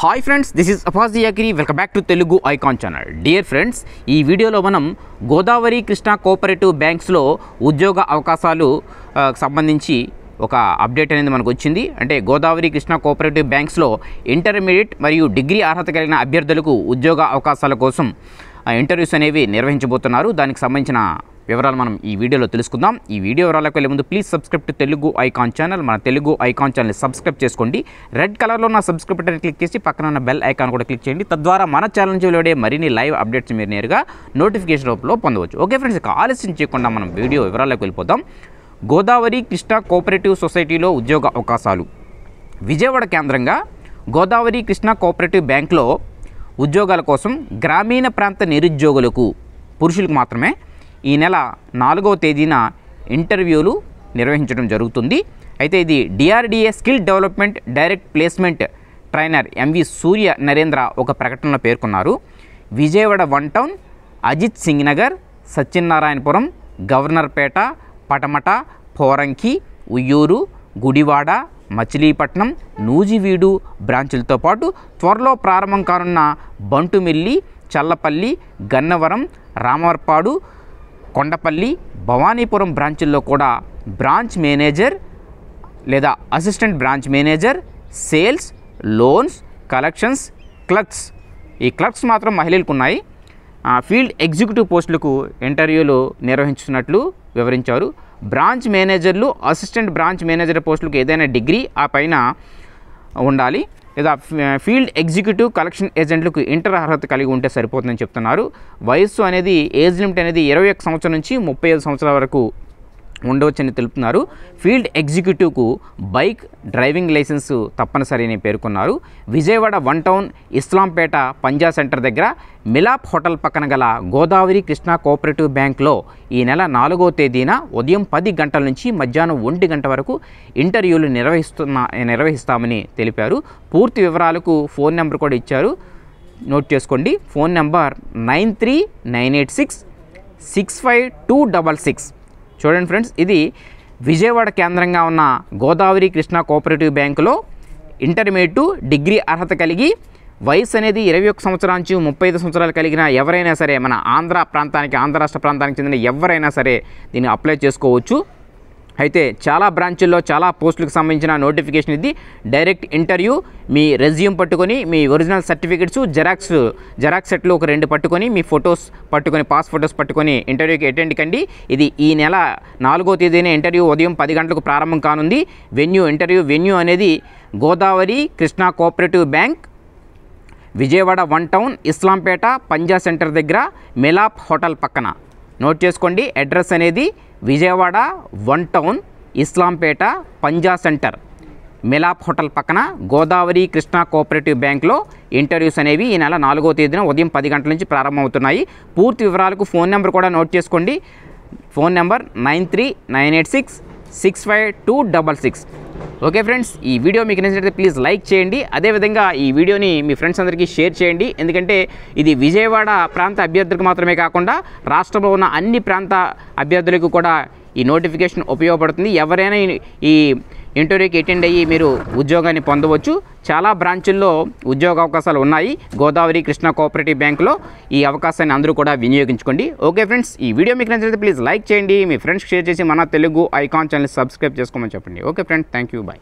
hi friends this is అఫాజీ అగ్రి welcome back to Telugu icon channel dear friends ఈ వీడియోలో మనం గోదావరి కృష్ణా కోఆపరేటివ్ బ్యాంక్స్లో ఉద్యోగ అవకాశాలు సంబంధించి ఒక అప్డేట్ అనేది మనకు వచ్చింది అంటే గోదావరి కృష్ణ కోఆపరేటివ్ బ్యాంక్స్లో ఇంటర్మీడియట్ మరియు డిగ్రీ అర్హత కలిగిన అభ్యర్థులకు ఉద్యోగ అవకాశాల కోసం ఇంటర్వ్యూస్ అనేవి నిర్వహించబోతున్నారు దానికి సంబంధించిన వివరాలు మనం ఈ వీడియోలో తెలుసుకుందాం ఈ వీడియో వివరాలకు వెళ్ళే ముందు please subscribe to Telugu icon channel మన తెలుగు ఐకాన్ ఛానల్ని సబ్స్క్రైబ్ చేసుకోండి రెడ్ కలర్లో నా సబ్స్క్రైబ్ బటన్ క్లిక్ చేసి పక్కన ఉన్న బెల్ ఐకాన్ కూడా క్లిక్ చేయండి తద్వారా మన ఛానల్ నుంచి మరిన్ని లైవ్ అప్డేట్స్ మీరు నేరుగా నోటిఫికేషన్ రూపంలో పొందవచ్చు ఓకే ఫ్రెండ్స్ ఇక ఆలస్యం చేయకుండా మనం వీడియో వివరాలకు వెళ్ళిపోదాం గోదావరి కృష్ణా కోఆపరేటివ్ సొసైటీలో ఉద్యోగ అవకాశాలు విజయవాడ కేంద్రంగా గోదావరి కృష్ణా కోఆపరేటివ్ బ్యాంక్లో ఉద్యోగాల కోసం గ్రామీణ ప్రాంత నిరుద్యోగులకు పురుషులకు మాత్రమే ఈ నెల నాలుగవ తేదీన ఇంటర్వ్యూలు నిర్వహించడం జరుగుతుంది అయితే ఇది DRDA skill development direct placement trainer MV Surya Narendra ఒక ప్రకటనలో పేర్కొన్నారు విజయవాడ వన్ టౌన్ అజిత్ సింగ్ నగర్ సత్యనారాయణపురం గవర్నర్పేట పటమట పోరంకి ఉయ్యూరు గుడివాడ మచిలీపట్నం నూజివీడు బ్రాంచులతో పాటు త్వరలో ప్రారంభం కానున్న బంటుమిల్లి చల్లపల్లి గన్నవరం రామవర్పాడు కొండపల్లి భవానీపురం బ్రాంచుల్లో కూడా బ్రాంచ్ మేనేజర్ లేదా assistant branch manager sales loans collections clerks ఈ క్లర్క్స్ మాత్రం మహిళలకు ఉన్నాయి ఫీల్డ్ ఎగ్జిక్యూటివ్ పోస్టులకు ఇంటర్వ్యూలు నిర్వహించుతున్నట్లు వివరించారు బ్రాంచ్ మేనేజర్లు అసిస్టెంట్ బ్రాంచ్ మేనేజర్ పోస్టులకు ఏదైనా డిగ్రీ ఆ పైన ఉండాలి లేదా ఫీల్డ్ ఎగ్జిక్యూటివ్ కలెక్షన్ ఏజెంట్లకు ఇంటర్ అర్హత కలిగి ఉంటే సరిపోతుందని చెప్తున్నారు వయస్సు అనేది ఏజ్ లిమిట్ అనేది ఇరవై సంవత్సరం నుంచి ముప్పై సంవత్సరాల వరకు ఉండవచ్చని తెలుపుతున్నారు ఫీల్డ్ ఎగ్జిక్యూటివ్కు బైక్ డ్రైవింగ్ లైసెన్స్ తప్పనిసరి అని పేర్కొన్నారు Vijayawada one town Islampeta Panja centre దగ్గర మిలాప్ హోటల్ పక్కన గల గోదావరి కృష్ణా కోఆపరేటివ్ బ్యాంక్లో ఈ నెల నాలుగో తేదీన ఉదయం పది గంటల నుంచి మధ్యాహ్నం ఒంటి గంట వరకు ఇంటర్వ్యూలు నిర్వహిస్తున్న నిర్వహిస్తామని తెలిపారు పూర్తి వివరాలకు ఫోన్ నెంబర్ కూడా ఇచ్చారు నోట్ చేసుకోండి phone number nine three nine eight six six five two double six చూడండి ఫ్రెండ్స్ ఇది విజయవాడ కేంద్రంగా ఉన్న గోదావరి కృష్ణ కోఆపరేటివ్ బ్యాంకులో ఇంటర్మీడియట్ డిగ్రీ అర్హత కలిగి వయసు అనేది ఇరవై ఒక్క సంవత్సరాల నుంచి ముప్పై ఐదు సంవత్సరాలు కలిగిన ఎవరైనా సరే మన ఆంధ్ర ప్రాంతానికి ఆంధ్ర రాష్ట్ర ప్రాంతానికి చెందిన ఎవరైనా సరే దీన్ని అప్లై చేసుకోవచ్చు అయితే చాలా బ్రాంచుల్లో చాలా పోస్టులకు సంబంధించిన నోటిఫికేషన్ ఇది డైరెక్ట్ ఇంటర్వ్యూ మీ రెజ్యూమ్ పట్టుకొని మీ ఒరిజినల్ సర్టిఫికెట్స్ జెరాక్స్ జెరాక్స్ సెట్లు ఒక రెండు పట్టుకొని మీ ఫొటోస్ పట్టుకొని పాస్ ఫొటోస్ పట్టుకొని ఇంటర్వ్యూకి అటెండ్ కండి ఇది ఈ నెల నాలుగో తేదీన ఇంటర్వ్యూ ఉదయం పది గంటలకు ప్రారంభం కానుంది వెన్యూ ఇంటర్వ్యూ వెన్యూ అనేది Godavari Krishna cooperative bank Vijayawada one town Islampeta Panja centre దగ్గర మెలాప్ హోటల్ పక్కన నోట్ చేసుకోండి అడ్రస్ అనేది Vijayawada one town Islampeta Panja centre Milap hotel పక్కన గోదావరి కృష్ణా కోఆపరేటివ్ బ్యాంక్లో ఇంటర్వ్యూస్ అనేవి ఈ నెల నాలుగో తేదీన ఉదయం పది గంటల నుంచి ప్రారంభమవుతున్నాయి పూర్తి వివరాలకు ఫోన్ నెంబర్ కూడా నోట్ చేసుకోండి phone number nine three nine eight six six five two double six okay friends ఈ వీడియో మీకు నచ్చినట్లయితే ప్లీజ్ లైక్ చేయండి అదేవిధంగా ఈ వీడియోని మీ ఫ్రెండ్స్ అందరికీ షేర్ చేయండి ఎందుకంటే ఇది విజయవాడ ప్రాంత అభ్యర్థులకు మాత్రమే కాకుండా రాష్ట్రంలో ఉన్న అన్ని ప్రాంత అభ్యర్థులకు కూడా ఈ నోటిఫికేషన్ ఉపయోగపడుతుంది ఎవరైనా ఈ ఇంటర్వ్యూకి అటెండ్ అయ్యి మీరు ఉద్యోగాన్ని పొందవచ్చు చాలా బ్రాంచుల్లో ఉద్యోగ అవకాశాలు ఉన్నాయి గోదావరి కృష్ణ కోఆపరేటివ్ బ్యాంకులో ఈ అవకాశాన్ని అందరూ కూడా వినియోగించుకోండి ఓకే ఫ్రెండ్స్ ఈ వీడియో మీకు నచ్చినట్లయితే ప్లీజ్ లైక్ చేయండి మీ ఫ్రెండ్స్ షేర్ చేసి మన తెలుగు ఐకాన్ ఛానల్ సబ్స్క్రైబ్ చేసుకోమని చెప్పండి okay friends thank you bye